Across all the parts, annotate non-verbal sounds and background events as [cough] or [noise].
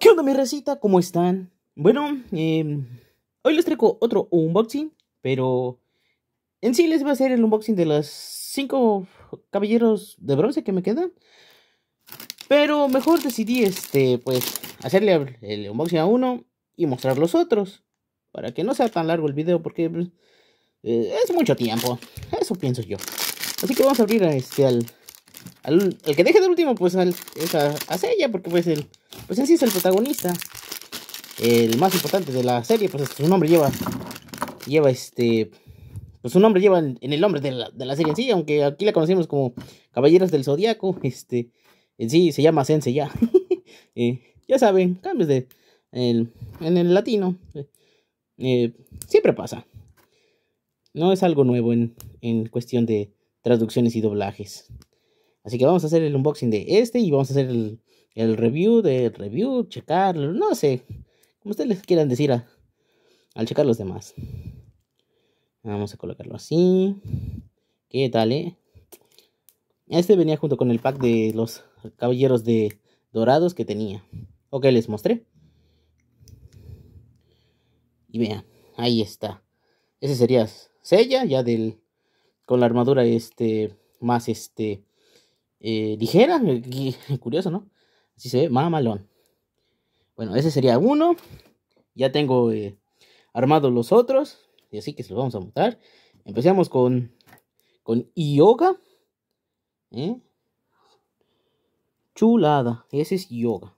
¿Qué onda mi recita? ¿Cómo están? Bueno, em, hoy les traigo otro unboxing, pero en sí les voy a hacer el unboxing de las 5 caballeros de bronce que me quedan. Pero mejor decidí, este, pues, hacerle el unboxing a uno y mostrar los otros. Para que no sea tan largo el video, porque pues, eh, es mucho tiempo. Eso pienso yo. Así que vamos a abrir este, al, el que deje de último, pues, al, es a, a porque pues el pues en es el protagonista. El más importante de la serie, pues su nombre lleva, lleva este, pues su nombre lleva en, el nombre de la, serie en sí, aunque aquí la conocemos como Caballeros del Zodíaco, este, en sí se llama Sense ya. [laughs] Eh, ya saben, cambios de, en el latino, eh, eh, siempre pasa. No es algo nuevo en cuestión de traducciones y doblajes. Así que vamos a hacer el unboxing de este y vamos a hacer el, el review de review, checarlo no sé, como ustedes les quieran decir al checar los demás. Vamos a colocarlo así. ¿Qué tal, eh? Este venía junto con el pack de los caballeros de dorados que tenía. Ok, les mostré. Y vean, ahí está. Ese sería Sella, ya del... Con la armadura este... Más este... Eh, ligera. [laughs] Curioso, ¿no? Así se ve, mamalón. Bueno, ese sería uno. Ya tengo eh, armados los otros. Y así que se los vamos a montar. Empezamos con, con yoga. ¿eh? Chulada. Ese es yoga.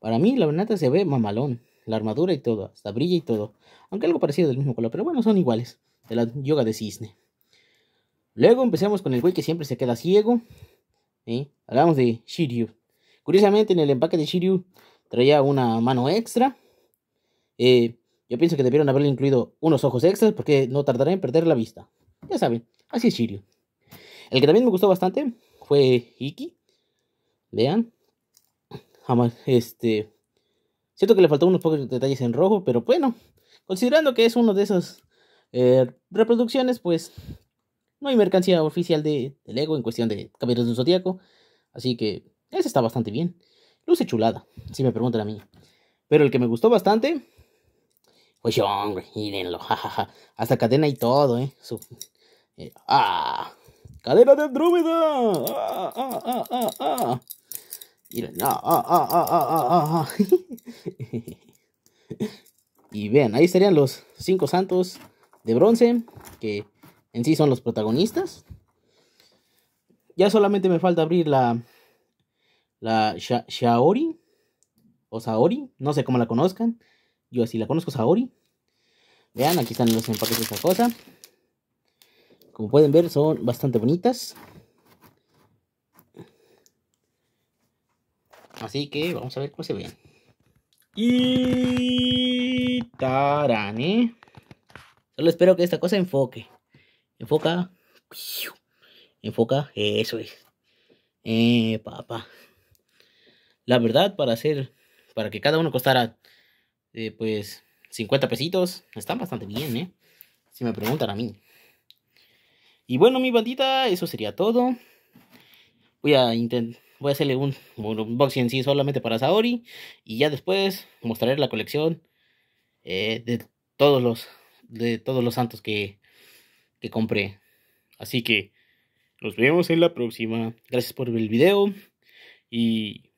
Para mí la verdad se ve mamalón. La armadura y todo. Hasta brilla y todo. Aunque algo parecido del mismo color. Pero bueno, son iguales. De la yoga de cisne. Luego empezamos con el güey que siempre se queda ciego. ¿Eh? Hablamos de Shiryu. Curiosamente, en el empaque de Shiryu traía una mano extra. Eh, yo pienso que debieron haberle incluido unos ojos extras porque no tardará en perder la vista. Ya saben, así es Shiryu. El que también me gustó bastante fue Iki. Vean. Este. Siento que le faltó unos pocos detalles en rojo, pero bueno. Considerando que es uno de esas eh, reproducciones, pues no hay mercancía oficial de, de Lego en cuestión de Caballeros de un Zodíaco. Así que ese está bastante bien. Luce chulada, si me preguntan a mí. Pero el que me gustó bastante fue yo, hombre, [laughs] Hasta cadena y todo, ¿eh? ¿eh? ¡Ah! ¡Cadena de Andrómeda! ¡Ah, ah, ah, ah, ah! ah, ah, ah, ah, ah, ah. ah, ah. [laughs] y vean, ahí estarían los cinco santos de bronce, que en sí son los protagonistas. Ya solamente me falta abrir la, la Shaori o Saori, no sé cómo la conozcan. Yo así la conozco, Saori. Vean, aquí están los empaques de esta cosa. Como pueden ver, son bastante bonitas. Así que vamos a ver cómo se ven. Y tarán, ¿eh? Solo espero que esta cosa enfoque. Enfoca. Enfoca. Eso es. Eh, papá la verdad, para hacer, para que cada uno costara, eh, pues, 50 pesitos. Están bastante bien, ¿eh? Si me preguntan a mí. Y bueno, mi bandita, eso sería todo. Voy a intentar... Voy a hacerle un, un, unboxing en sí solamente para Saori. Y ya después mostraré la colección eh, de todos los de todos los santos que, que compré. Así que nos vemos en la próxima. Gracias por ver el video. Y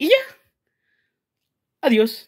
y ya. Adiós.